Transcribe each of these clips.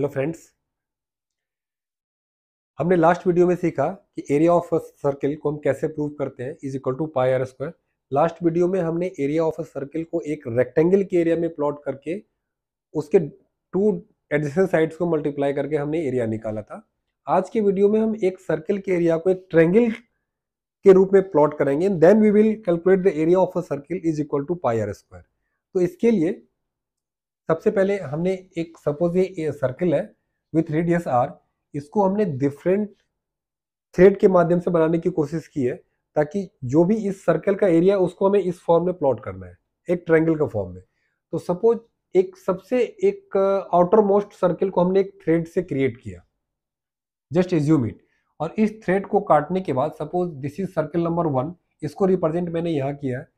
hello friends हमने last video में सीखा कि एरिया ऑफ अ सर्किल को हम कैसे प्रूव करते हैं is equal to pi r square last video में हमने एरिया ऑफ अ सर्किल को एक रेक्टेंगल के एरिया में प्लॉट करके उसके टू एडजेसेंट साइड्स को मल्टीप्लाई करके हमने एरिया निकाला था आज के वीडियो में हम एक सर्किल के एरिया को एक ट्रेंगल के रूप में प्लॉट करेंगे then we will calculate the area of a circle is equal to pi r square तो इसके लिए सबसे पहले हमने एक सपोज ये सर्कल है विथ रेडियस आर इसको हमने डिफरेंट थ्रेड के माध्यम से बनाने की कोशिश की है ताकि जो भी इस सर्कल का एरिया उसको हमें इस फॉर्म में प्लॉट करना है एक ट्रायंगल का फॉर्म में तो सपोज एक सबसे एक आउटर मोस्ट सर्कल को हमने एक थ्रेड से क्रिएट किया जस्ट एज्यूम इट और इस थ्रेड को काटने के बाद suppose this is circle number one इसको रिप्रेजेंट मैंने यहाँ किया है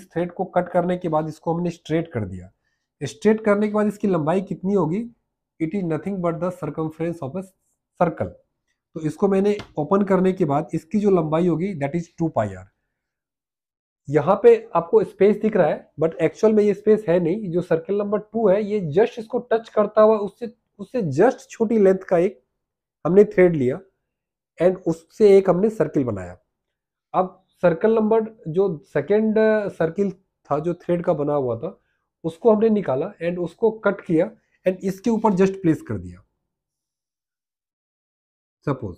इस थ्रेड को कट करने के बाद इसको हमने स्ट्रेट कर दिया स्ट्रेट करने के बाद इसकी लंबाई कितनी होगी it is nothing but the circumference of a circle तो इसको मैंने ओपन करने के बाद इसकी जो लंबाई होगी that is two pi r यहाँ पे आपको स्पेस दिख रहा है बट एक्चुअल में ये स्पेस है नहीं जो सर्कल नंबर टू है ये जस्ट इसको टच करता हुआ उससे उससे जस्ट छोटी लेंथ का एक हमने थ्रेड लिया एंड उससे एक हमने सर्किल बनाया अब सर्कल नंबर जो सेकेंड सर्किल uh, था जो थ्रेड का बना हुआ था उसको हमने निकाला एंड उसको कट किया एंड इसके ऊपर जस्ट प्लेस कर दिया सपोज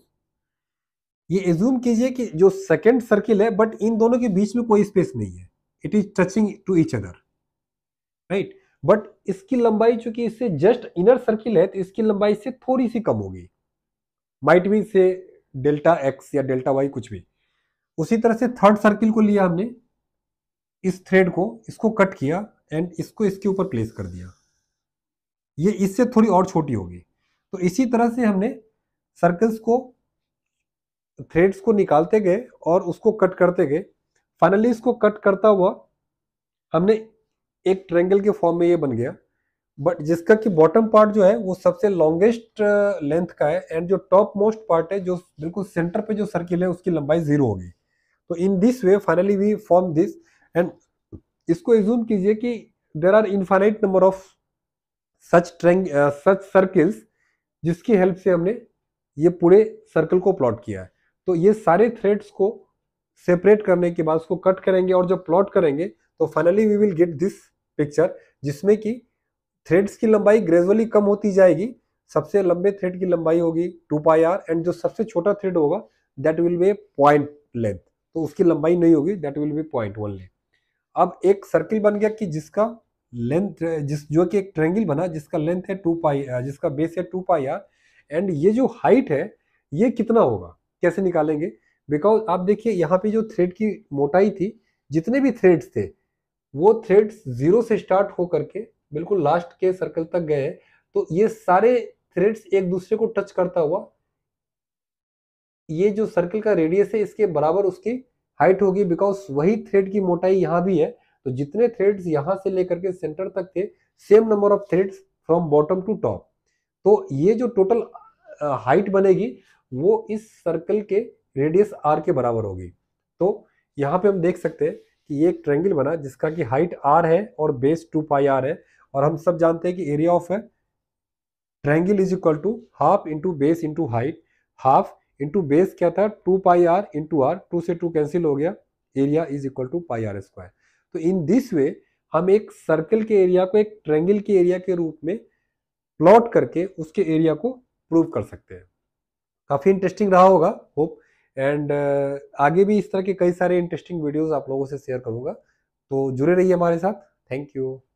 ये एज्यूम कीजिए कि जो सेकेंड सर्किल है बट इन दोनों के बीच में कोई स्पेस नहीं है it is touching to each other right but इसकी लंबाई चूंकि इससे जस्ट इनर सर्किल है तो इसकी लंबाई से थोड़ी सी कम होगी माइट भी से डेल्टा एक्स या डेल्टा वाई कुछ भी उसी तरह से थर्ड सर्किल को लिया हमने इस थ्रेड को इसको कट किया एंड इसको इसके ऊपर प्लेस कर दिया ये इससे थोड़ी और छोटी होगी तो इसी तरह से हमने सर्कल्स को थ्रेड्स को निकालते गए और उसको कट करते गए फाइनली इसको कट करता हुआ हमने एक ट्रेंगल के फॉर्म में ये बन गया बट जिसका कि बॉटम पार्ट जो है वो सबसे लॉन्गेस्ट लेंथ uh, का है एंड जो टॉप मोस्ट पार्ट है जो बिल्कुल सेंटर पे जो सर्किल है उसकी लंबाई जीरो होगी तो in this way finally we form this and इसको एज्यूम कीजिए कि there are infinite number of such ट्रेंग सच सर्किल्स जिसकी हेल्प से हमने ये पूरे सर्कल को प्लॉट किया है तो ये सारे थ्रेड्स को सेपरेट करने के बाद उसको कट करेंगे और जब प्लॉट करेंगे तो finally we will get this picture जिसमें कि थ्रेड्स की लंबाई ग्रेजुअली कम होती जाएगी सबसे लंबे थ्रेड की लंबाई होगी टू पाई आर एंड जो सबसे छोटा थ्रेड होगा that will be point length तो उसकी लंबाई नहीं होगी that will be point one length अब एक सर्किल बन गया कि जिसका लेंथ जिस जो कि एक ट्रेंगल बना जिसका लेंथ है टू पाई जिसका बेस है टू पाई आर एंड ये जो हाइट है ये कितना होगा कैसे निकालेंगे बिकॉज आप देखिए यहाँ पे जो थ्रेड की मोटाई थी जितने भी थ्रेड्स थे वो थ्रेड्स जीरो से स्टार्ट हो करके बिल्कुल लास्ट के सर्कल तक गए तो ये सारे थ्रेड्स एक दूसरे को टच करता हुआ ये जो सर्कल का रेडियस है इसके बराबर उसकी हाइट होगी बिकॉज वही थ्रेड की मोटाई यहाँ भी है तो जितने थ्रेड्स यहाँ से लेकर के सेंटर तक थे same number of threads from bottom to top तो ये जो टोटल हाइट बनेगी वो इस सर्कल के रेडियस आर के बराबर होगी तो यहाँ पे हम देख सकते हैं कि ये एक ट्रेंगल बना जिसका कि हाइट आर है और बेस टू पाई आर है और हम सब जानते हैं कि area of triangle is equal to half into base into height half into base क्या था two pi r into r two से टू कैंसिल हो गया area is equal to pi r square तो इन दिस वे हम एक circle के area को एक ट्रेंगल के एरिया के रूप में प्लॉट करके उसके एरिया को प्रूव कर सकते हैं काफ़ी इंटरेस्टिंग रहा होगा होप एंड uh, आगे भी इस तरह के कई सारे इंटरेस्टिंग वीडियोस आप लोगों से शेयर करूंगा तो जुड़े रहिए हमारे साथ थैंक यू